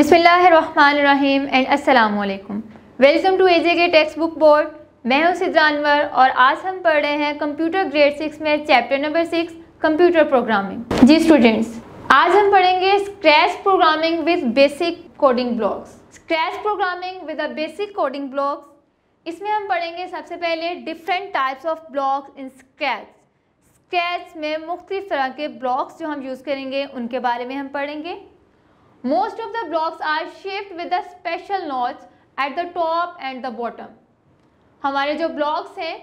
बिसमीम एंड असलकम welcome to एजे के टेक्स्ट बुक बोर्ड मैं हूं सिद्ध अनवर और आज हम पढ़ रहे हैं कंप्यूटर ग्रेड सिक्स में chapter number six computer programming जी स्टूडेंट्स आज हम पढ़ेंगे Scratch programming with basic coding blocks Scratch programming with a basic coding blocks इसमें हम पढ़ेंगे सबसे पहले different types of blocks in Scratch Scratch में मुख्तलिफ तरह के ब्लॉक्स जो हम यूज़ करेंगे उनके बारे में हम पढ़ेंगे Most of the blocks are shaped with the special knots at the top and the bottom. हमारे जो blocks हैं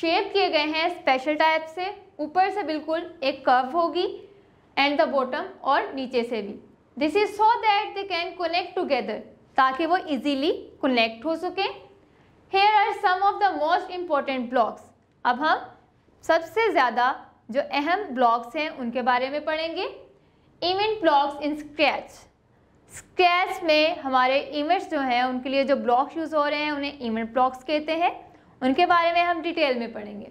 शेप किए गए हैं स्पेशल टाइप से ऊपर से बिल्कुल एक कर्व होगी एंड द बॉटम और नीचे से भी this is so that they can connect together ताकि वो इजीली कनेक्ट हो सके here are some of the most important blocks अब हम सबसे ज़्यादा जो अहम ब्लॉक्स हैं उनके बारे में पढ़ेंगे इवेंट ब्लॉक्स इन स्क्रैच स्केट्स में हमारे इमेज जो हैं उनके लिए जो ब्लॉक्स यूज़ हो रहे हैं उन्हें इमेज ब्लॉक्स कहते हैं उनके बारे में हम डिटेल में पढ़ेंगे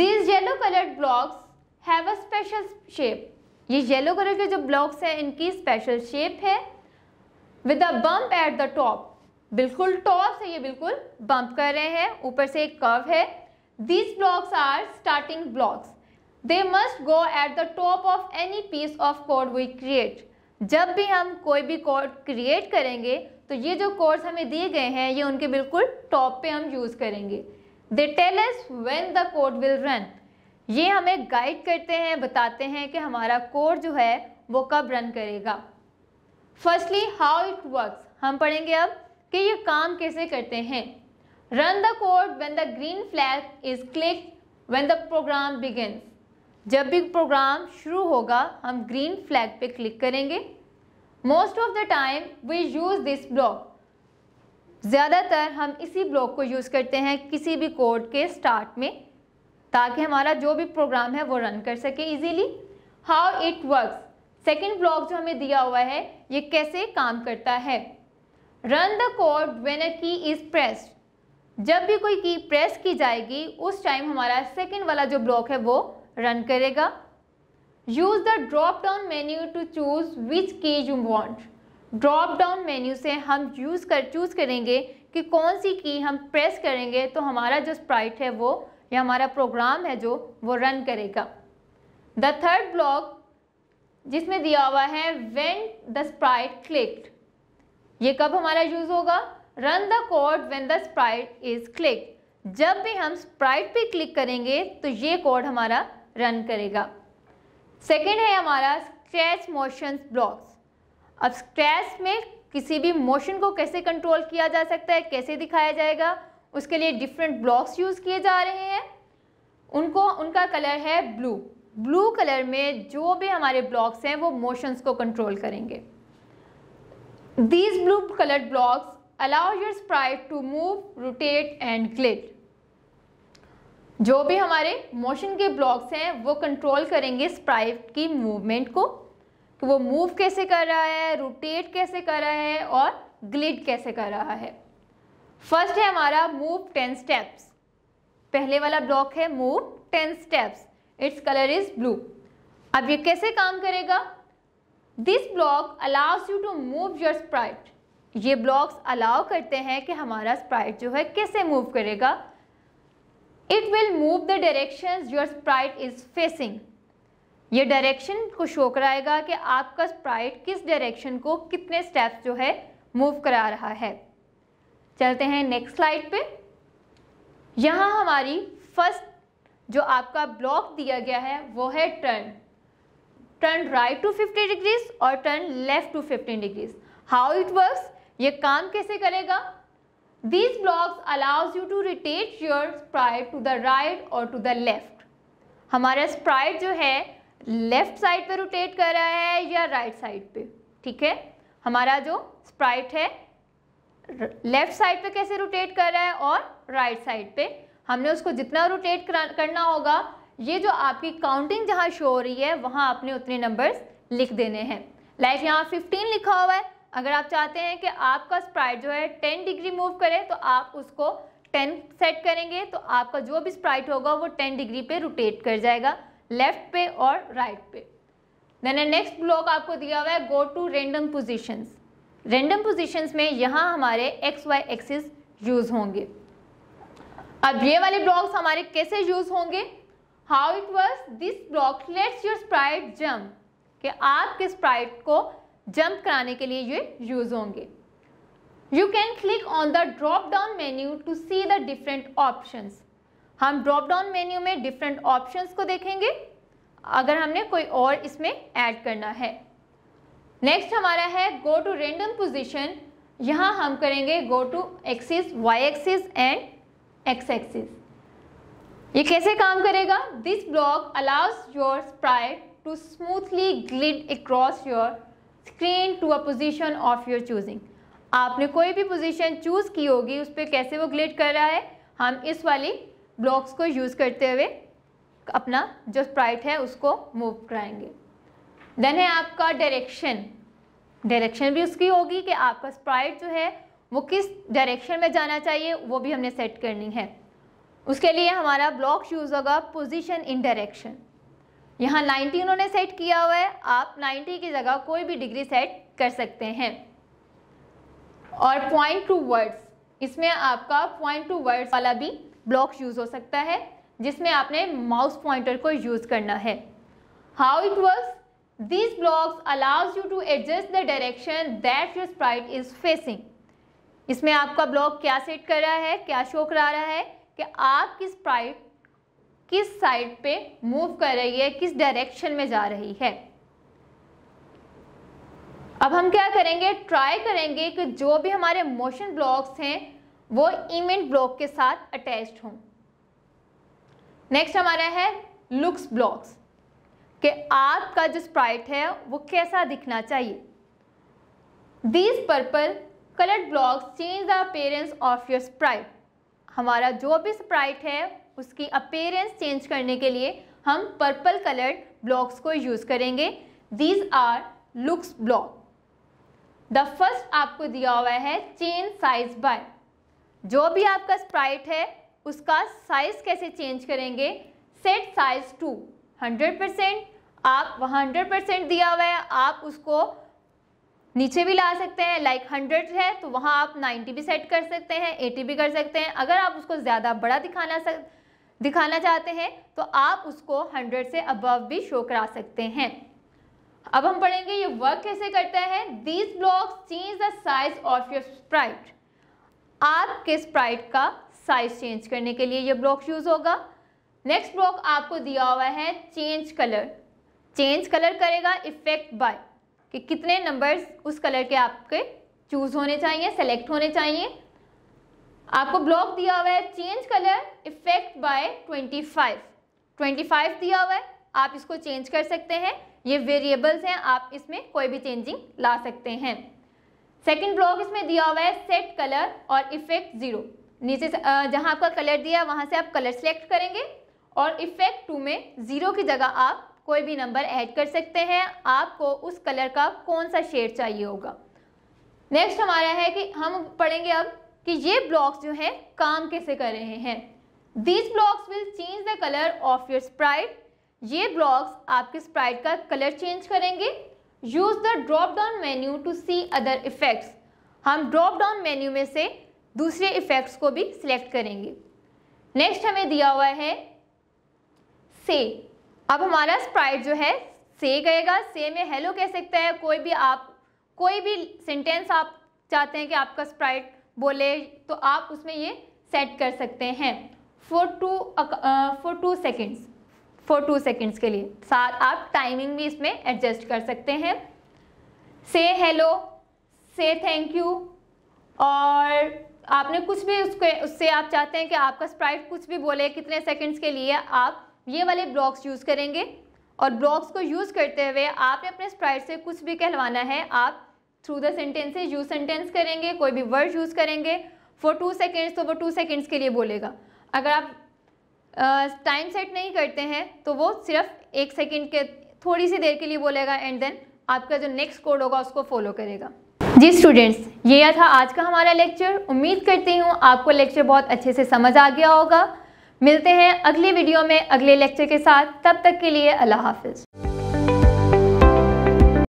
these yellow coloured blocks have a special shape ये येलो कलर के जो ब्लॉक्स हैं इनकी स्पेशल शेप है with a bump at the top बिल्कुल टॉप से ये बिल्कुल बम्प कर रहे हैं ऊपर से एक कर्व है these blocks are starting blocks they must go at the top of any piece of code we create जब भी हम कोई भी कोड क्रिएट करेंगे तो ये जो कोड्स हमें दिए गए हैं ये उनके बिल्कुल टॉप पे हम यूज़ करेंगे they tell us the code will run ये हमें गाइड करते हैं बताते हैं कि हमारा कोड जो है वो कब रन करेगा फर्स्टली हाउ इट वर्क हम पढ़ेंगे अब कि ये काम कैसे करते हैं run the code when the green flag is click when the program begins जब भी प्रोग्राम शुरू होगा हम ग्रीन फ्लैग पे क्लिक करेंगे most of the time we use this block ज़्यादातर हम इसी ब्लॉक को यूज़ करते हैं किसी भी कोड के स्टार्ट में ताकि हमारा जो भी प्रोग्राम है वो रन कर सके easily how it works second block जो हमें दिया हुआ है ये कैसे काम करता है run the code when a key is pressed जब भी कोई की प्रेस की जाएगी उस टाइम हमारा सेकेंड वाला जो ब्लॉक है वो रन करेगा use the drop down menu to choose which key you want drop down menu से हम यूज़ कर चूज़ करेंगे कि कौन सी की हम प्रेस करेंगे तो हमारा जो स्प्राइट है वो या हमारा प्रोग्राम है जो वो रन करेगा द थर्ड ब्लॉक जिसमें दिया हुआ है वेन द स्प्राइट क्लिक्ड ये कब हमारा यूज़ होगा run the code when the sprite is click जब भी हम स्प्राइट पे क्लिक करेंगे तो ये कोड हमारा रन करेगा सेकेंड है हमारा स्क्रैच मोशन ब्लॉक्स अब स्क्रैच में किसी भी मोशन को कैसे कंट्रोल किया जा सकता है कैसे दिखाया जाएगा उसके लिए डिफरेंट ब्लॉक्स यूज़ किए जा रहे हैं उनको उनका कलर है ब्लू ब्लू कलर में जो भी हमारे ब्लॉक्स हैं वो मोशंस को कंट्रोल करेंगे these blue coloured blocks allow your sprite to move rotate and glide जो भी हमारे मोशन के ब्लॉक्स हैं वो कंट्रोल करेंगे स्प्राइट की मूवमेंट को कि वो मूव कैसे कर रहा है रोटेट कैसे कर रहा है और ग्लिड कैसे कर रहा है फर्स्ट है हमारा मूव टेन स्टेप्स पहले वाला ब्लॉक है move ten steps its colour is blue अब ये कैसे काम करेगा this block allows you to move your sprite ये ब्लॉक्स अलाउ करते हैं कि हमारा स्प्राइट जो है कैसे मूव करेगा it will move the direction your sprite is facing ये डायरेक्शन को शो कराएगा कि आपका स्प्राइट किस डायरेक्शन को कितने स्टेप्स जो है मूव करा रहा है चलते हैं नेक्स्ट स्लाइड पे यहाँ हमारी फर्स्ट जो आपका ब्लॉक दिया गया है वो है turn turn right to 50 degrees और turn left to 15 degrees how it works ये काम कैसे करेगा These blocks allows you to rotate your sprite to the right or to the left. hamara sprite jo hai left side pe rotate kar raha hai ya right side pe theek hai hamara jo sprite hai left side pe kaise rotate kar raha hai aur right side pe हमने उसको जितना rotate करना होगा ये जो आपकी counting जहाँ show हो रही है वहाँ आपने उतने नंबर्स लिख देने हैं लाइक यहाँ 15 लिखा हुआ है अगर आप चाहते हैं कि आपका स्प्राइट जो है टेन डिग्री मूव करे तो आप उसको टेन सेट करेंगे तो आपका जो भी स्प्राइट होगा वो टेन डिग्री पे रोटेट कर जाएगा लेफ्ट पे और राइट right पे देन नेक्स्ट ब्लॉक आपको दिया हुआ है go to random positions random positions में यहाँ हमारे एक्स वाई एक्सिस यूज़ होंगे अब ये वाले ब्लॉग्स हमारे कैसे यूज़ होंगे how it was this block lets your sprite jump कि आपके स्प्राइट को जंप कराने के लिए ये यूज होंगे you can click on the drop down menu to see the different option हम ड्रॉप डाउन मेन्यू में डिफरेंट ऑप्शन को देखेंगे अगर हमने कोई और इसमें ऐड करना है नेक्स्ट हमारा है गो टू रेंडम पोजिशन यहाँ हम करेंगे go to axis Y axis and X axis ये कैसे काम करेगा this block allows your sprite to smoothly glide across your screen to a position of your choosing आपने कोई भी पोजीशन चूज़ की होगी उस पर कैसे वो ग्लेट कर रहा है हम इस वाली ब्लॉक्स को यूज़ करते हुए अपना जो स्प्राइट है उसको मूव कराएंगे देन है आपका डायरेक्शन डायरेक्शन भी उसकी होगी कि आपका स्प्राइट जो है वो किस डायरेक्शन में जाना चाहिए वो भी हमने सेट करनी है उसके लिए हमारा ब्लॉक यूज़ होगा पोजीशन इन डायरेक्शन यहाँ 90 उन्होंने सेट किया हुआ है आप 90 की जगह कोई भी डिग्री सेट कर सकते हैं और पॉइंट टू वर्ड्स इसमें आपका पॉइंट टू वर्ड्स वाला भी ब्लॉक यूज़ हो सकता है जिसमें आपने माउस पॉइंटर को यूज़ करना है how it work this blocks allows you to adjust the direction that your sprite is facing इसमें आपका ब्लॉक क्या सेट कर रहा है क्या शो करा रहा है कि आप किस प्राइट किस साइड पे मूव कर रही है किस डायरेक्शन में जा रही है अब हम क्या करेंगे ट्राई करेंगे कि जो भी हमारे मोशन ब्लॉक्स हैं वो इवेंट ब्लॉक के साथ अटैच्ड हों नेक्स्ट हमारा है लुक्स ब्लॉक्स कि आपका जो स्प्राइट है वो कैसा दिखना चाहिए these purple coloured blocks change the appearance of your sprite हमारा जो भी स्प्राइट है उसकी अपेयरेंस चेंज करने के लिए हम पर्पल कलर्ड ब्लॉक्स को यूज़ करेंगे these are looks block the first आपको दिया हुआ है चेन साइज बाय जो भी आपका स्प्राइट है उसका साइज कैसे चेंज करेंगे set size to hundred percent आप वहाँ हंड्रेड परसेंट दिया हुआ है आप उसको नीचे भी ला सकते हैं लाइक हंड्रेड है तो वहाँ आप नाइन्टी भी सेट कर सकते हैं एटी भी कर सकते हैं अगर आप उसको ज़्यादा बड़ा दिखाना सक दिखाना चाहते हैं तो आप उसको 100 से अबव भी शो करा सकते हैं अब हम पढ़ेंगे ये वर्क कैसे करता है these blocks change the size of your sprite आपके स्प्राइट का साइज चेंज करने के लिए ये ब्लॉक यूज होगा नेक्स्ट ब्लॉक आपको दिया हुआ है चेंज कलर चेंज कलर करेगा इफेक्ट बाय कि कितने नंबर्स उस कलर के आपके चूज होने चाहिए सेलेक्ट होने चाहिए आपको ब्लॉक दिया हुआ है चेंज कलर इफेक्ट बाय 25 25 दिया हुआ है आप इसको चेंज कर सकते हैं ये वेरिएबल्स हैं आप इसमें कोई भी चेंजिंग ला सकते हैं सेकंड ब्लॉक इसमें दिया हुआ है सेट कलर और इफेक्ट जीरो नीचे जहां आपका कलर दिया है वहां से आप कलर सेलेक्ट करेंगे और इफेक्ट टू में ज़ीरो की जगह आप कोई भी नंबर ऐड कर सकते हैं आपको उस कलर का कौन सा शेड चाहिए होगा नेक्स्ट हमारा है कि हम पढ़ेंगे अब कि ये ब्लॉक्स जो हैं काम कैसे कर रहे हैं these blocks will change the colour of your sprite ये ब्लॉक्स आपके स्प्राइट का कलर चेंज करेंगे use the drop down menu to see other effects हम ड्रॉप डाउन मेन्यू में से दूसरे इफ़ेक्ट्स को भी सिलेक्ट करेंगे नेक्स्ट हमें दिया हुआ है से अब हमारा स्प्राइट जो है से गएगा से में हेलो कह सकता है कोई भी आप कोई भी सेंटेंस आप चाहते हैं कि आपका स्प्राइट बोले तो आप उसमें ये सेट कर सकते हैं for two for two seconds for two seconds के लिए साथ आप टाइमिंग भी इसमें एडजस्ट कर सकते हैं से हेलो से थैंक यू और आपने कुछ भी उसके उससे आप चाहते हैं कि आपका स्प्राइट कुछ भी बोले कितने सेकंड्स के लिए आप ये वाले ब्लॉक्स यूज़ करेंगे और ब्लॉक्स को यूज़ करते हुए आपने अपने स्प्राइट से कुछ भी कहलवाना है आप through the sentences use sentence करेंगे कोई भी वर्ड यूज़ करेंगे फॉर टू सेकेंड्स तो वो टू सेकेंड्स के लिए बोलेगा अगर आप टाइम सेट नहीं करते हैं तो वो सिर्फ एक सेकेंड के थोड़ी सी देर के लिए बोलेगा एंड देन आपका जो नेक्स्ट कोड होगा उसको फॉलो करेगा जी स्टूडेंट्स ये था आज का हमारा लेक्चर उम्मीद करती हूँ आपको लेक्चर बहुत अच्छे से समझ आ गया होगा मिलते हैं अगले वीडियो में अगले लेक्चर के साथ तब तक के लिए अल्लाह हाफिज़